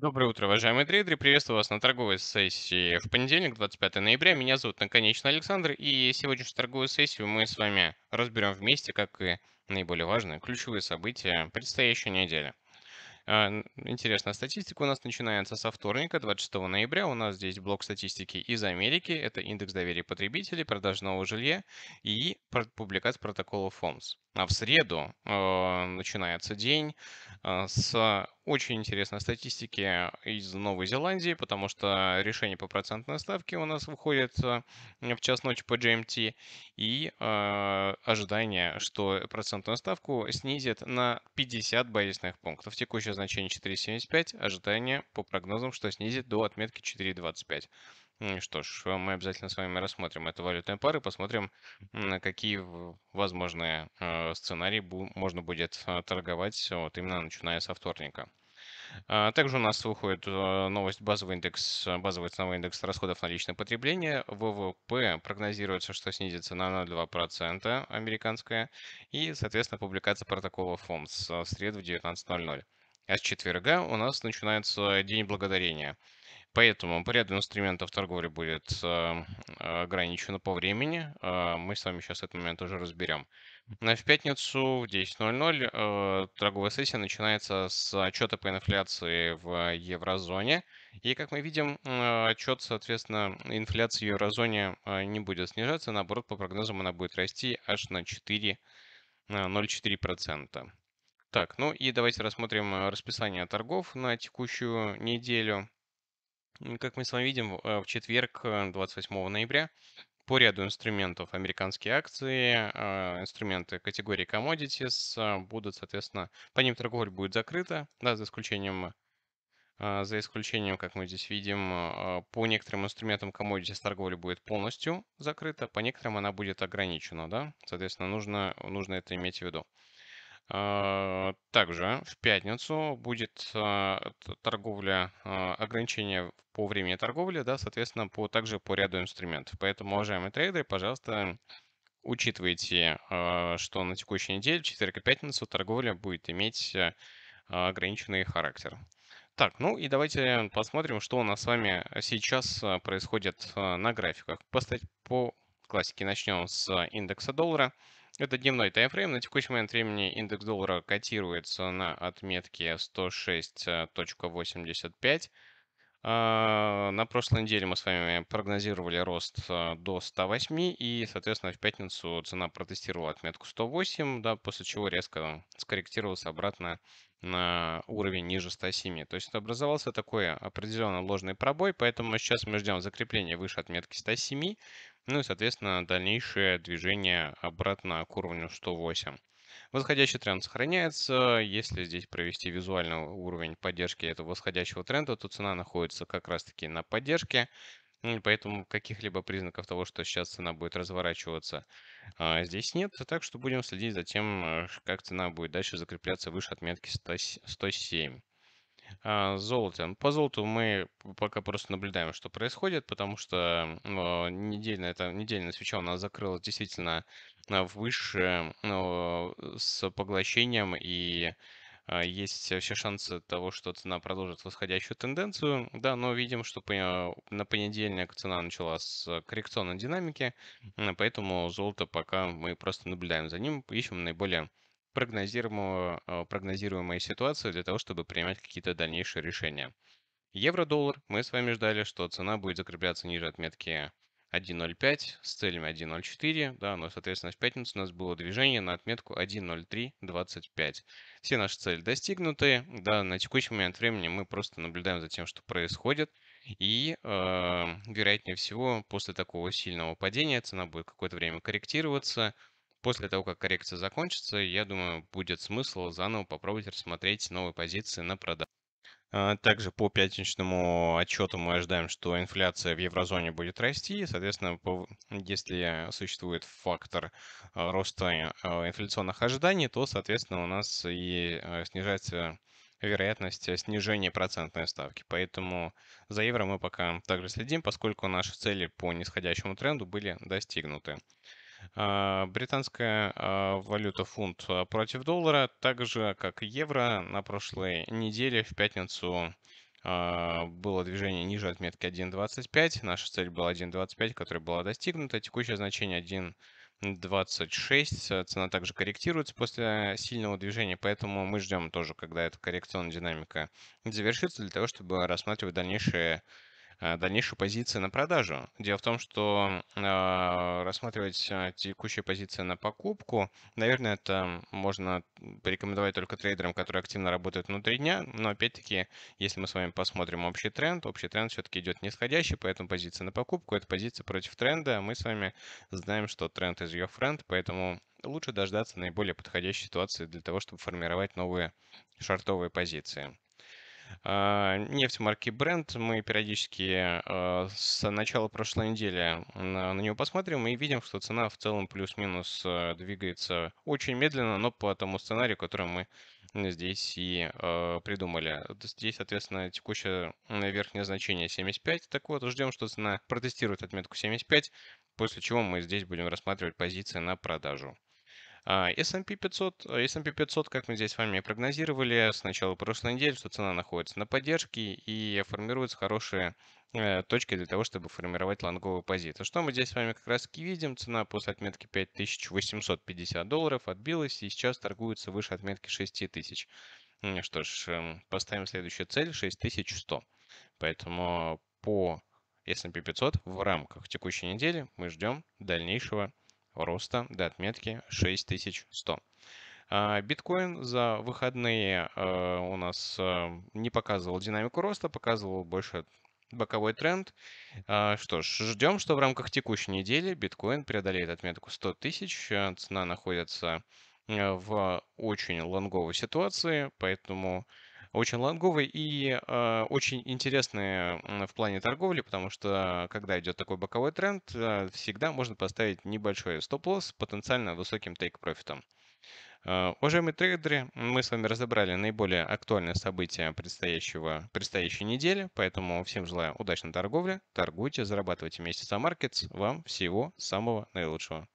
Доброе утро, уважаемые трейдеры. Приветствую вас на торговой сессии в понедельник, 25 ноября. Меня зовут Наконечно Александр, и сегодняшнюю торговую сессию мы с вами разберем вместе, как и наиболее важные ключевые события предстоящей недели. А, интересная статистика у нас начинается со вторника, 26 ноября. У нас здесь блок статистики из Америки. Это индекс доверия потребителей, продаж нового жилья и публикация протокола ФОМС а в среду э, начинается день э, с очень интересной статистики из Новой Зеландии, потому что решение по процентной ставке у нас выходит э, в час ночи по GMT, и э, ожидание, что процентную ставку снизит на 50 базисных пунктов. Текущее значение 4,75, ожидание по прогнозам, что снизит до отметки 4,25. Что ж, э, мы обязательно с вами рассмотрим эту валютную пару и посмотрим, какие возможные э, сценарии можно будет э, торговать вот именно начиная со вторника. А, также у нас выходит новость базовый индекс, базовый ценовой индекс расходов на личное потребление. ВВП прогнозируется, что снизится на 0,2% американское. И, соответственно, публикация протокола ФОМС в среду в 19.00. А с четверга у нас начинается День Благодарения – Поэтому порядок инструментов торговли будет эм, э, ограничен по времени. Э, мы с вами сейчас этот момент уже разберем. В пятницу в 10.00 э, торговая сессия начинается с отчета по инфляции в еврозоне. И, как мы видим, отчет, соответственно, инфляции в еврозоне не будет снижаться. Наоборот, по прогнозам она будет расти аж на 4,04%. Так, ну и давайте рассмотрим расписание торгов на текущую неделю. Как мы с вами видим, э, в четверг, 28 э, ноября, по ряду инструментов американские акции, э, инструменты категории commodities будут, соответственно, по ним торговля будет закрыта, да, за исключением, за исключением, как мы здесь видим, по некоторым инструментам commodities торговля будет полностью закрыта, по некоторым она будет ограничена, да, соответственно, нужно, нужно это иметь в виду. Также в пятницу будет торговля ограничения по времени торговли, да, соответственно, по, также по ряду инструментов. Поэтому, уважаемые трейдеры, пожалуйста, учитывайте, а, что на текущей неделе, четверг и пятницу, торговля будет иметь э, ограниченный характер. Так, ну и давайте посмотрим, что у нас с вами сейчас э, происходит э, на графиках. Поставить по классике начнем с индекса доллара. Это дневной таймфрейм. На текущий момент времени индекс доллара котируется на отметке 106.85. А, на прошлой неделе мы с вами прогнозировали рост а, до 108, и, соответственно, в пятницу цена протестировала отметку 108, да, после чего резко скорректировалась обратно на уровень ниже 107. То есть образовался такой определенно ложный пробой, поэтому сейчас мы ждем закрепления выше отметки 107, ну и, соответственно, дальнейшее движение обратно к уровню 108. Восходящий тренд сохраняется. Если здесь провести визуальный уровень поддержки этого восходящего тренда, то цена находится как раз-таки на поддержке. Поэтому каких-либо признаков того, что сейчас цена будет разворачиваться, а, здесь нет. Так что будем следить за тем, э, как цена будет дальше закрепляться выше отметки 107. А, с золотом. По золоту мы пока просто наблюдаем, что происходит, потому что ну, недельная, это, недельная свеча у нас закрылась действительно а, выше ну, с поглощением, и а, есть все шансы того, что цена продолжит восходящую тенденцию. Да, но видим, что на понедельник цена начала с коррекционной динамики, поэтому золото пока мы просто наблюдаем за ним, ищем наиболее прогнозируемую, э, прогнозируемые для того, чтобы принимать какие-то дальнейшие решения. Евро-доллар. Мы с вами ждали, что цена будет закрепляться ниже отметки 1.05 с целями 1.04, да, но, соответственно, в пятницу у нас было движение на отметку 1.03.25. Все наши цели достигнуты, да, на текущий момент времени мы просто наблюдаем за тем, что происходит, и, э, вероятнее всего, после такого сильного падения цена будет какое-то время корректироваться, После того, как коррекция закончится, я думаю, будет смысл заново попробовать рассмотреть новые позиции на продажу. А, также по пятничному отчету мы ожидаем, что инфляция в еврозоне будет расти. Соответственно, если существует фактор а, роста а, инфляционных ожиданий, то, соответственно, у нас и снижается вероятность снижения процентной ставки. Поэтому за евро мы пока также следим, поскольку наши цели по нисходящему тренду были достигнуты. А, британская а, валюта фунт а, против доллара, так же как евро, на прошлой неделе в пятницу было движение ниже отметки 1.25. Наша цель была 1.25, которая была достигнута. Текущее значение 1.26. Э, цена также корректируется после сильного движения, поэтому мы ждем тоже, когда эта коррекционная динамика завершится, для того, чтобы рассматривать дальнейшие Э, дальнейшую позицию на продажу. Дело в том, что э, рассматривать э, текущую позицию на покупку, наверное, это можно порекомендовать только трейдерам, которые активно работают внутри дня, но опять-таки, если мы с вами посмотрим общий тренд, общий тренд все-таки идет нисходящий, поэтому позиция на покупку – это позиция против тренда, мы с вами знаем, что тренд is your friend, поэтому лучше дождаться наиболее подходящей ситуации для того, чтобы формировать новые шартовые позиции. А, Нефть марки Brent. Мы периодически а, с начала прошлой недели на нее посмотрим и видим, что цена в целом плюс-минус а, двигается очень медленно, но по тому сценарию, который мы здесь и придумали. Здесь, соответственно, текущее верхнее значение 75. Так вот, ждем, что цена протестирует отметку 75, после чего мы здесь будем рассматривать позиции на продажу. А, S&P 500, э, S&P 500, как мы здесь с вами прогнозировали, с начала прошлой недели, что цена находится на поддержке и формируются хорошие э, точки для того, чтобы формировать лонговую позицию. Что мы здесь с вами как раз таки видим? Цена после отметки 5850 долларов отбилась и сейчас торгуется выше отметки 6000. Ну что ж, эм, поставим следующую цель 6100. Поэтому по S&P 500 в рамках текущей недели мы ждем дальнейшего роста до отметки 6100. А, биткоин за выходные э, у нас э, не показывал динамику роста, показывал больше боковой тренд. А, что ж, ждем, что в рамках текущей недели биткоин преодолеет отметку 100 тысяч. Э, цена находится в очень лонговой ситуации, поэтому очень лонговый и э, очень интересный в плане торговли, потому что когда идет такой боковой тренд, э, всегда можно поставить небольшой стоп-лосс с потенциально высоким тейк-профитом. Э, уважаемые трейдеры, мы с вами разобрали наиболее актуальные события предстоящего, предстоящей недели, поэтому всем желаю удачной торговли, торгуйте, зарабатывайте вместе со Markets, Вам всего самого наилучшего.